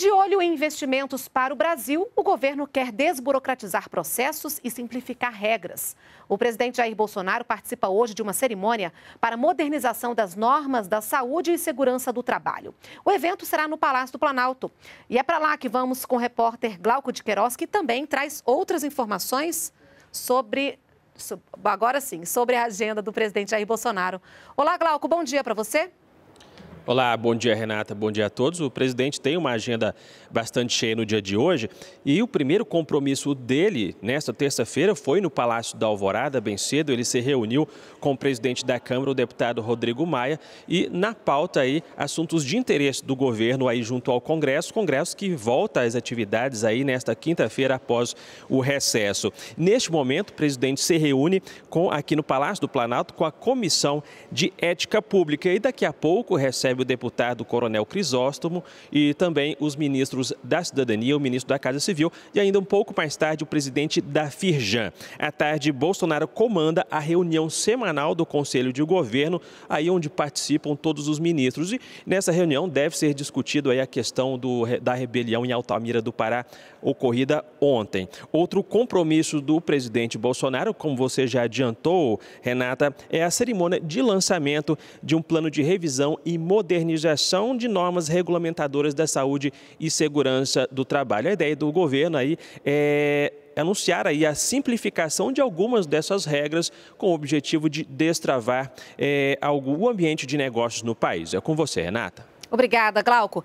De olho em investimentos para o Brasil, o governo quer desburocratizar processos e simplificar regras. O presidente Jair Bolsonaro participa hoje de uma cerimônia para modernização das normas da saúde e segurança do trabalho. O evento será no Palácio do Planalto. E é para lá que vamos com o repórter Glauco de Queiroz, que também traz outras informações sobre. Agora sim, sobre a agenda do presidente Jair Bolsonaro. Olá, Glauco, bom dia para você. Olá, bom dia Renata, bom dia a todos. O presidente tem uma agenda bastante cheia no dia de hoje e o primeiro compromisso dele nesta terça-feira foi no Palácio da Alvorada, bem cedo. Ele se reuniu com o presidente da Câmara, o deputado Rodrigo Maia, e na pauta aí assuntos de interesse do governo aí junto ao Congresso, Congresso que volta às atividades aí nesta quinta-feira após o recesso. Neste momento, o presidente se reúne com aqui no Palácio do Planalto com a Comissão de Ética Pública e daqui a pouco recebe recebe o deputado Coronel Crisóstomo e também os ministros da Cidadania, o ministro da Casa Civil e ainda um pouco mais tarde o presidente da Firjan. À tarde, Bolsonaro comanda a reunião semanal do Conselho de Governo, aí onde participam todos os ministros. E nessa reunião deve ser discutido aí a questão do, da rebelião em Altamira do Pará ocorrida ontem. Outro compromisso do presidente Bolsonaro, como você já adiantou, Renata, é a cerimônia de lançamento de um plano de revisão e modernização modernização de normas regulamentadoras da saúde e segurança do trabalho. A ideia do governo aí é anunciar aí a simplificação de algumas dessas regras com o objetivo de destravar é, ambiente de negócios no país. É com você, Renata. Obrigada, Glauco.